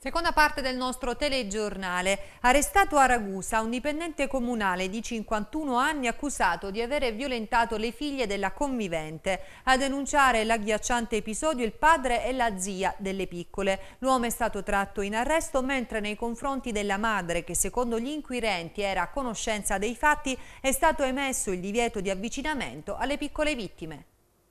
Seconda parte del nostro telegiornale. Arrestato a Ragusa un dipendente comunale di 51 anni accusato di avere violentato le figlie della convivente. A denunciare l'agghiacciante episodio il padre e la zia delle piccole. L'uomo è stato tratto in arresto mentre nei confronti della madre, che secondo gli inquirenti era a conoscenza dei fatti, è stato emesso il divieto di avvicinamento alle piccole vittime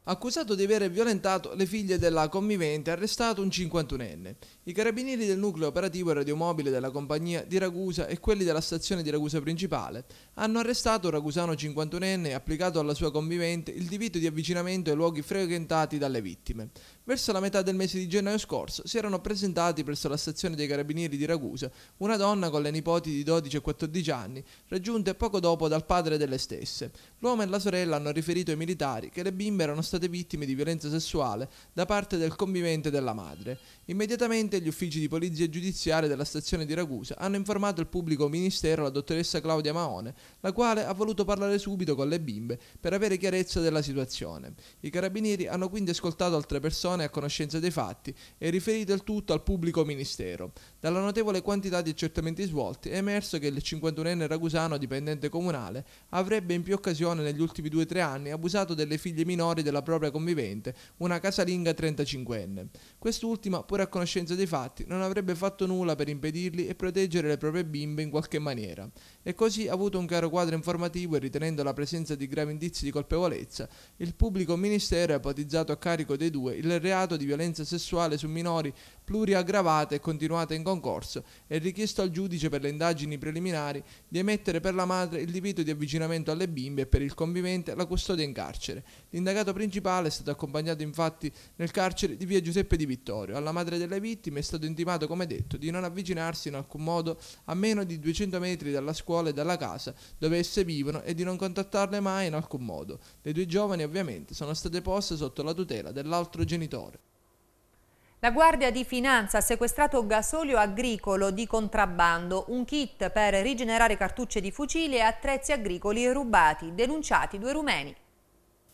accusato di aver violentato le figlie della convivente arrestato un 51enne. I carabinieri del nucleo operativo e radiomobile della compagnia di Ragusa e quelli della stazione di Ragusa principale hanno arrestato un ragusano 51enne e applicato alla sua convivente il divieto di avvicinamento ai luoghi frequentati dalle vittime. Verso la metà del mese di gennaio scorso si erano presentati presso la stazione dei carabinieri di Ragusa una donna con le nipoti di 12 e 14 anni, raggiunte poco dopo dal padre delle stesse. L'uomo e la sorella hanno riferito ai militari che le bimbe erano state vittime di violenza sessuale da parte del convivente della madre. Immediatamente gli uffici di polizia giudiziaria della stazione di Ragusa hanno informato il pubblico ministero la dottoressa Claudia Maone, la quale ha voluto parlare subito con le bimbe per avere chiarezza della situazione. I carabinieri hanno quindi ascoltato altre persone Costituzione a conoscenza dei fatti e riferito il tutto al pubblico ministero. Dalla notevole quantità di accertamenti svolti è emerso che il 51enne ragusano dipendente comunale avrebbe in più occasioni negli ultimi 2-3 anni abusato delle figlie minori della propria convivente, una casalinga 35enne. Quest'ultima, pur a conoscenza dei fatti, non avrebbe fatto nulla per impedirli e proteggere le proprie bimbe in qualche maniera. E così, avuto un chiaro quadro informativo e ritenendo la presenza di gravi indizi di colpevolezza, il pubblico ministero ha ipotizzato a carico dei due il reato di violenza sessuale su minori pluriaggravata e continuata in concorso concorso e richiesto al giudice per le indagini preliminari di emettere per la madre il divieto di avvicinamento alle bimbe e per il convivente la custodia in carcere. L'indagato principale è stato accompagnato infatti nel carcere di via Giuseppe di Vittorio. Alla madre delle vittime è stato intimato, come detto, di non avvicinarsi in alcun modo a meno di 200 metri dalla scuola e dalla casa dove esse vivono e di non contattarle mai in alcun modo. Le due giovani ovviamente sono state poste sotto la tutela dell'altro genitore. La Guardia di Finanza ha sequestrato gasolio agricolo di contrabbando, un kit per rigenerare cartucce di fucile e attrezzi agricoli rubati, denunciati due rumeni.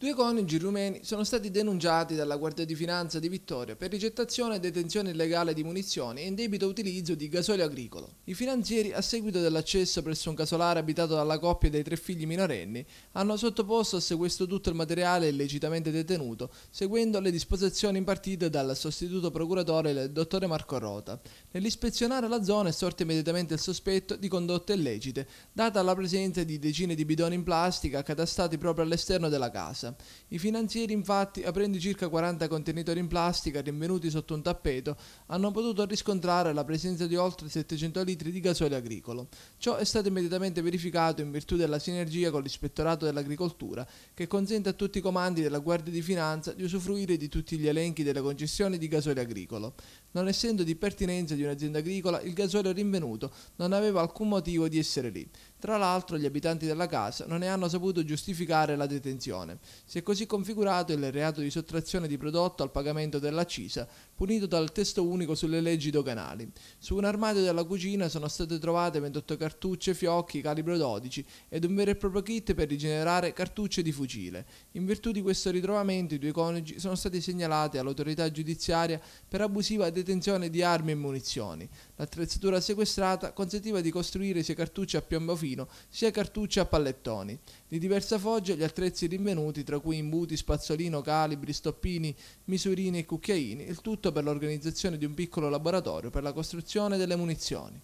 Due coniugi rumeni sono stati denunciati dalla Guardia di Finanza di Vittoria per ricettazione e detenzione illegale di munizioni e indebito utilizzo di gasolio agricolo. I finanzieri, a seguito dell'accesso presso un casolare abitato dalla coppia dei tre figli minorenni, hanno sottoposto a sequestro tutto il materiale illecitamente detenuto, seguendo le disposizioni impartite dal sostituto procuratore del dottore Marco Rota. Nell'ispezionare la zona è sorto immediatamente il sospetto di condotte illecite, data la presenza di decine di bidoni in plastica accatastati proprio all'esterno della casa. I finanzieri infatti, aprendo circa 40 contenitori in plastica rinvenuti sotto un tappeto, hanno potuto riscontrare la presenza di oltre 700 litri di gasolio agricolo. Ciò è stato immediatamente verificato in virtù della sinergia con l'Ispettorato dell'Agricoltura, che consente a tutti i comandi della Guardia di Finanza di usufruire di tutti gli elenchi delle concessioni di gasolio agricolo. Non essendo di pertinenza di un'azienda agricola, il gasolio rinvenuto non aveva alcun motivo di essere lì. Tra l'altro gli abitanti della casa non ne hanno saputo giustificare la detenzione. Si è così configurato il reato di sottrazione di prodotto al pagamento dell'accisa punito dal testo unico sulle leggi doganali. Su un armadio della cucina sono state trovate 28 cartucce fiocchi calibro 12 ed un vero e proprio kit per rigenerare cartucce di fucile. In virtù di questo ritrovamento i due coniugi sono stati segnalati all'autorità giudiziaria per abusiva detenzione di armi e munizioni. L'attrezzatura sequestrata consentiva di costruire sia cartucce a piombo fino sia cartucce a pallettoni. Di diversa foggia gli attrezzi rinvenuti, tra cui imbuti, spazzolino, calibri, stoppini, misurini e cucchiaini, il tutto per l'organizzazione di un piccolo laboratorio per la costruzione delle munizioni.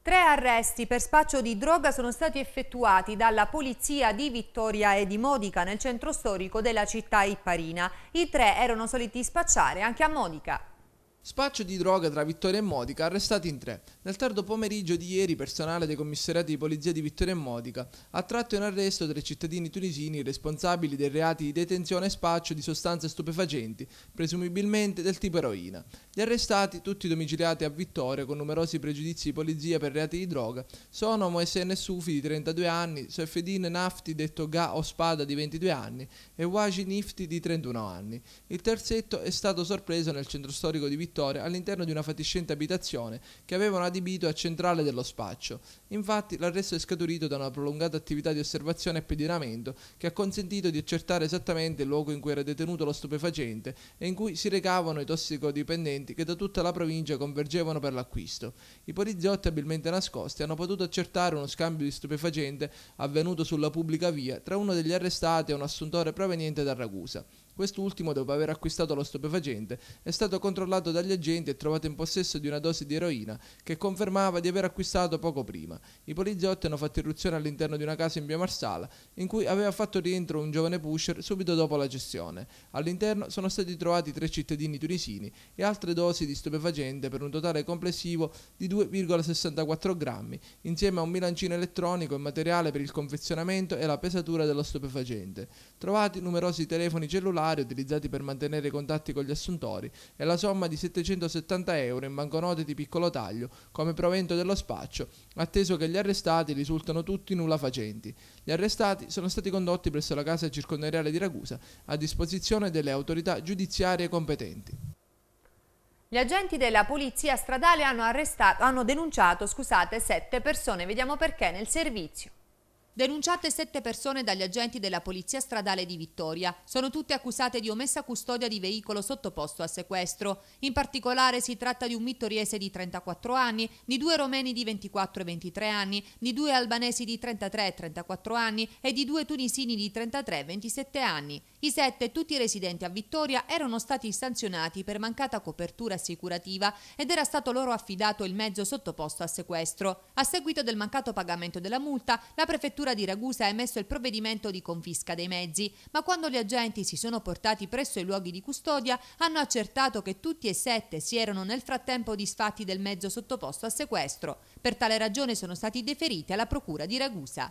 Tre arresti per spaccio di droga sono stati effettuati dalla polizia di Vittoria e di Modica nel centro storico della città ipparina. I tre erano soliti spacciare anche a Modica. Spaccio di droga tra Vittoria e Modica, arrestati in tre. Nel tardo pomeriggio di ieri, personale dei commissariati di polizia di Vittoria e Modica ha tratto in arresto tre cittadini tunisini responsabili dei reati di detenzione e spaccio di sostanze stupefacenti, presumibilmente del tipo eroina. Gli arrestati, tutti domiciliati a Vittoria con numerosi pregiudizi di polizia per reati di droga, sono Moesen Sufi di 32 anni, Soefedin Nafti detto Ga o Spada di 22 anni e Waji Nifti di 31 anni. Il terzetto è stato sorpreso nel centro storico di Vittoria pittore all'interno di una fatiscente abitazione che avevano adibito a centrale dello spaccio. Infatti l'arresto è scaturito da una prolungata attività di osservazione e pedinamento che ha consentito di accertare esattamente il luogo in cui era detenuto lo stupefacente e in cui si recavano i tossicodipendenti che da tutta la provincia convergevano per l'acquisto. I poliziotti abilmente nascosti hanno potuto accertare uno scambio di stupefacente avvenuto sulla pubblica via tra uno degli arrestati e un assuntore proveniente da Ragusa. Quest'ultimo, dopo aver acquistato lo stupefacente, è stato controllato dagli agenti e trovato in possesso di una dose di eroina che confermava di aver acquistato poco prima. I poliziotti hanno fatto irruzione all'interno di una casa in via Marsala in cui aveva fatto rientro un giovane pusher subito dopo la gestione. All'interno sono stati trovati tre cittadini tunisini e altre dosi di stupefacente per un totale complessivo di 2,64 grammi, insieme a un bilancino elettronico e materiale per il confezionamento e la pesatura dello stupefacente. Trovati numerosi telefoni cellulari vari utilizzati per mantenere i contatti con gli assuntori e la somma di 770 euro in banconote di piccolo taglio come provento dello spaccio, atteso che gli arrestati risultano tutti nulla facenti. Gli arrestati sono stati condotti presso la casa circondariale di Ragusa a disposizione delle autorità giudiziarie competenti. Gli agenti della polizia stradale hanno, hanno denunciato scusate, sette persone, vediamo perché, nel servizio. Denunciate sette persone dagli agenti della Polizia Stradale di Vittoria. Sono tutte accusate di omessa custodia di veicolo sottoposto a sequestro. In particolare si tratta di un vittoriese di 34 anni, di due romeni di 24 e 23 anni, di due albanesi di 33 e 34 anni e di due tunisini di 33 e 27 anni. I sette, tutti residenti a Vittoria, erano stati sanzionati per mancata copertura assicurativa ed era stato loro affidato il mezzo sottoposto a sequestro. A seguito del mancato pagamento della multa, la prefettura prefettura di Ragusa ha emesso il provvedimento di confisca dei mezzi, ma quando gli agenti si sono portati presso i luoghi di custodia hanno accertato che tutti e sette si erano nel frattempo disfatti del mezzo sottoposto a sequestro. Per tale ragione sono stati deferiti alla procura di Ragusa.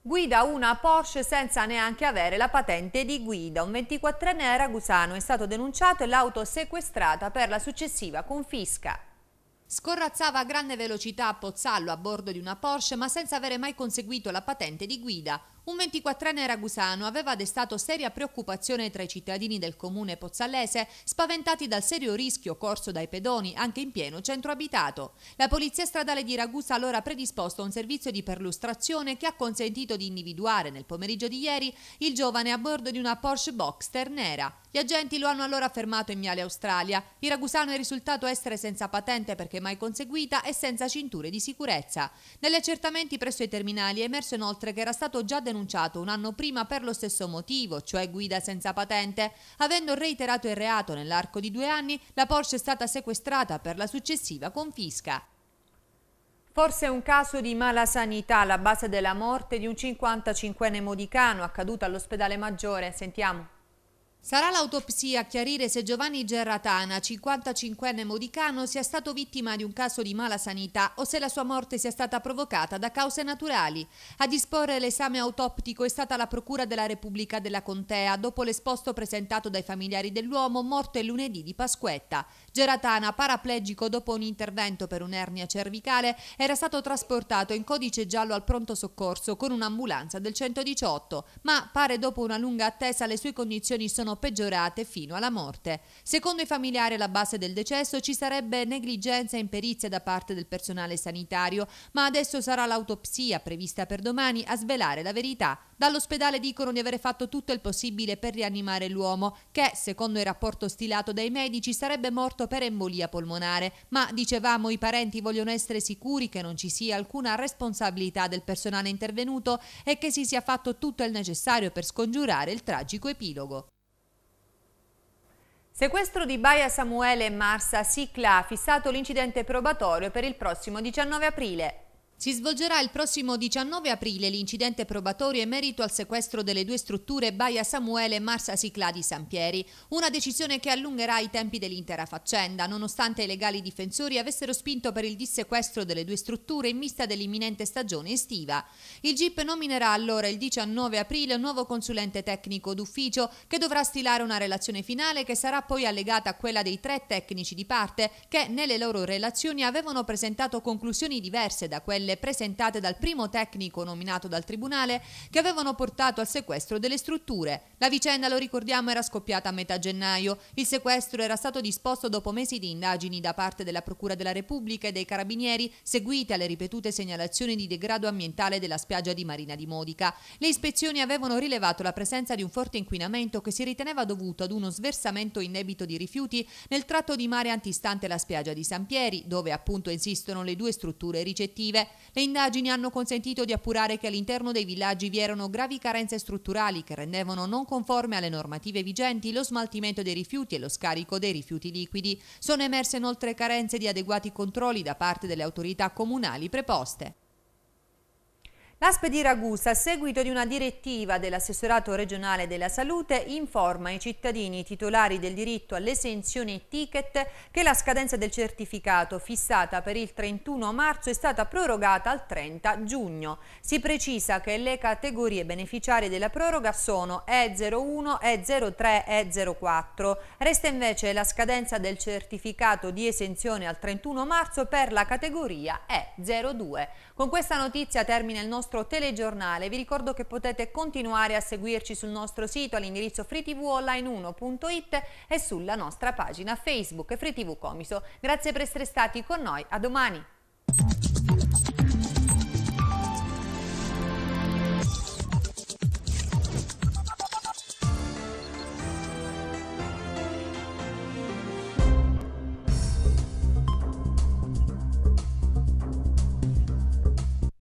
Guida una Porsche senza neanche avere la patente di guida. Un 24enne ragusano è stato denunciato e l'auto sequestrata per la successiva confisca. Scorrazzava a grande velocità a Pozzallo a bordo di una Porsche ma senza avere mai conseguito la patente di guida, un 24enne ragusano aveva destato seria preoccupazione tra i cittadini del comune pozzallese, spaventati dal serio rischio corso dai pedoni anche in pieno centro abitato. La polizia stradale di Ragusa ha allora predisposto un servizio di perlustrazione che ha consentito di individuare nel pomeriggio di ieri il giovane a bordo di una Porsche Boxster nera. Gli agenti lo hanno allora fermato in Miale Australia. Il ragusano è risultato essere senza patente perché mai conseguita e senza cinture di sicurezza. Negli accertamenti presso i terminali è emerso inoltre che era stato già denunciato denunciato un anno prima per lo stesso motivo, cioè guida senza patente. Avendo reiterato il reato nell'arco di due anni, la Porsche è stata sequestrata per la successiva confisca. Forse è un caso di mala sanità alla base della morte di un 55enne modicano accaduto all'ospedale maggiore. Sentiamo. Sarà l'autopsia a chiarire se Giovanni Gerratana, 55enne modicano, sia stato vittima di un caso di mala sanità o se la sua morte sia stata provocata da cause naturali. A disporre l'esame autoptico è stata la Procura della Repubblica della Contea dopo l'esposto presentato dai familiari dell'uomo morto il lunedì di Pasquetta. Gerratana, paraplegico dopo un intervento per un'ernia cervicale, era stato trasportato in codice giallo al pronto soccorso con un'ambulanza del 118, ma pare dopo una lunga attesa le sue condizioni sono peggiorate fino alla morte. Secondo i familiari alla base del decesso ci sarebbe negligenza e imperizia da parte del personale sanitario, ma adesso sarà l'autopsia prevista per domani a svelare la verità. Dall'ospedale dicono di aver fatto tutto il possibile per rianimare l'uomo, che, secondo il rapporto stilato dai medici, sarebbe morto per embolia polmonare, ma dicevamo i parenti vogliono essere sicuri che non ci sia alcuna responsabilità del personale intervenuto e che si sia fatto tutto il necessario per scongiurare il tragico epilogo. Sequestro di Baia Samuele e Marsa Sicla ha fissato l'incidente probatorio per il prossimo 19 aprile. Si svolgerà il prossimo 19 aprile l'incidente probatorio in merito al sequestro delle due strutture Baia Samuele e Marsa Sicla di San Pieri, una decisione che allungherà i tempi dell'intera faccenda, nonostante i legali difensori avessero spinto per il dissequestro delle due strutture in vista dell'imminente stagione estiva. Il GIP nominerà allora il 19 aprile un nuovo consulente tecnico d'ufficio che dovrà stilare una relazione finale che sarà poi allegata a quella dei tre tecnici di parte che nelle loro relazioni avevano presentato conclusioni diverse da quelle querele presentate dal primo tecnico nominato dal Tribunale che avevano portato al sequestro delle strutture. La vicenda, lo ricordiamo, era scoppiata a metà gennaio. Il sequestro era stato disposto dopo mesi di indagini da parte della Procura della Repubblica e dei Carabinieri seguite alle ripetute segnalazioni di degrado ambientale della spiaggia di Marina di Modica. Le ispezioni avevano rilevato la presenza di un forte inquinamento che si riteneva dovuto ad uno sversamento in debito di rifiuti nel tratto di mare antistante la spiaggia di San Pieri, dove appunto insistono le due strutture ricettive. Le indagini hanno consentito di appurare che all'interno dei villaggi vi erano gravi carenze strutturali che rendevano non conforme alle normative vigenti lo smaltimento dei rifiuti e lo scarico dei rifiuti liquidi. Sono emerse inoltre carenze di adeguati controlli da parte delle autorità comunali preposte. L'ASPE di Ragusa, a seguito di una direttiva dell'assessorato regionale della salute, informa i cittadini titolari del diritto all'esenzione ticket che la scadenza del certificato fissata per il 31 marzo è stata prorogata al 30 giugno. Si precisa che le categorie beneficiarie della proroga sono E01, E03, E04. Resta invece la scadenza del certificato di esenzione al 31 marzo per la categoria E02. Con questa notizia termina il nostro nostro telegiornale. Vi ricordo che potete continuare a seguirci sul nostro sito all'indirizzo freetvonline1.it e sulla nostra pagina Facebook FreeTV Comiso. Grazie per essere stati con noi, a domani!